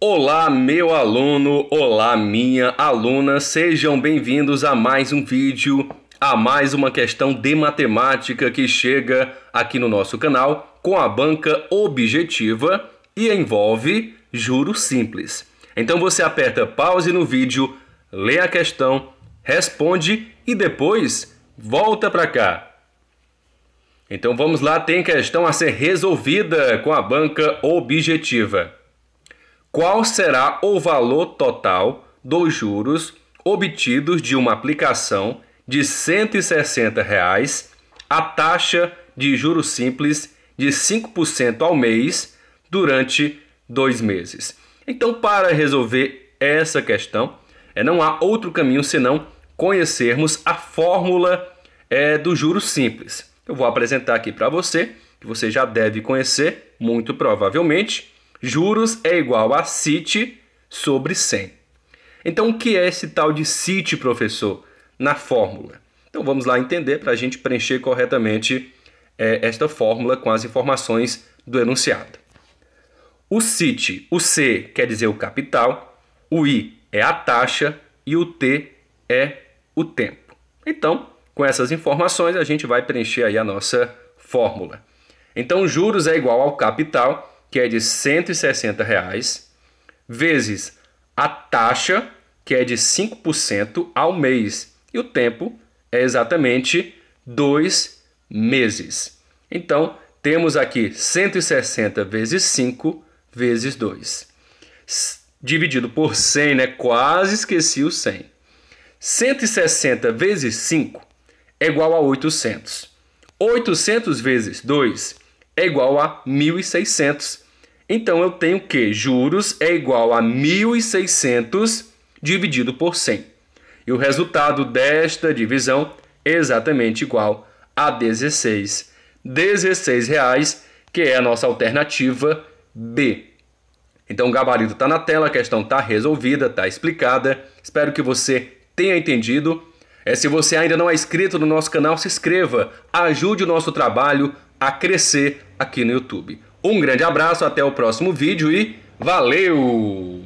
Olá, meu aluno, olá, minha aluna, sejam bem-vindos a mais um vídeo, a mais uma questão de matemática que chega aqui no nosso canal com a banca objetiva e envolve juros simples. Então você aperta pause no vídeo, lê a questão, responde e depois volta para cá. Então vamos lá, tem questão a ser resolvida com a banca objetiva qual será o valor total dos juros obtidos de uma aplicação de R$ 160,00 reais, a taxa de juros simples de 5% ao mês durante dois meses. Então, para resolver essa questão, é, não há outro caminho senão conhecermos a fórmula é, do juro simples. Eu vou apresentar aqui para você, que você já deve conhecer, muito provavelmente. Juros é igual a CIT sobre 100. Então, o que é esse tal de CIT, professor, na fórmula? Então, vamos lá entender para a gente preencher corretamente é, esta fórmula com as informações do enunciado. O CIT, o C quer dizer o capital, o I é a taxa e o T é o tempo. Então, com essas informações, a gente vai preencher aí a nossa fórmula. Então, juros é igual ao capital, que é de 160 reais, vezes a taxa, que é de 5% ao mês, e o tempo é exatamente dois meses. Então, temos aqui 160 vezes 5 vezes 2. Dividido por 100, né? Quase esqueci o 100. 160 vezes 5 é igual a 800. 800 vezes 2 é igual a 1.600. Então eu tenho que juros é igual a 1.600 dividido por 100. E o resultado desta divisão é exatamente igual a 16. 16 reais, que é a nossa alternativa B. Então o gabarito está na tela, a questão está resolvida, está explicada. Espero que você tenha entendido. É, se você ainda não é inscrito no nosso canal, se inscreva, ajude o nosso trabalho a crescer aqui no YouTube. Um grande abraço, até o próximo vídeo e valeu!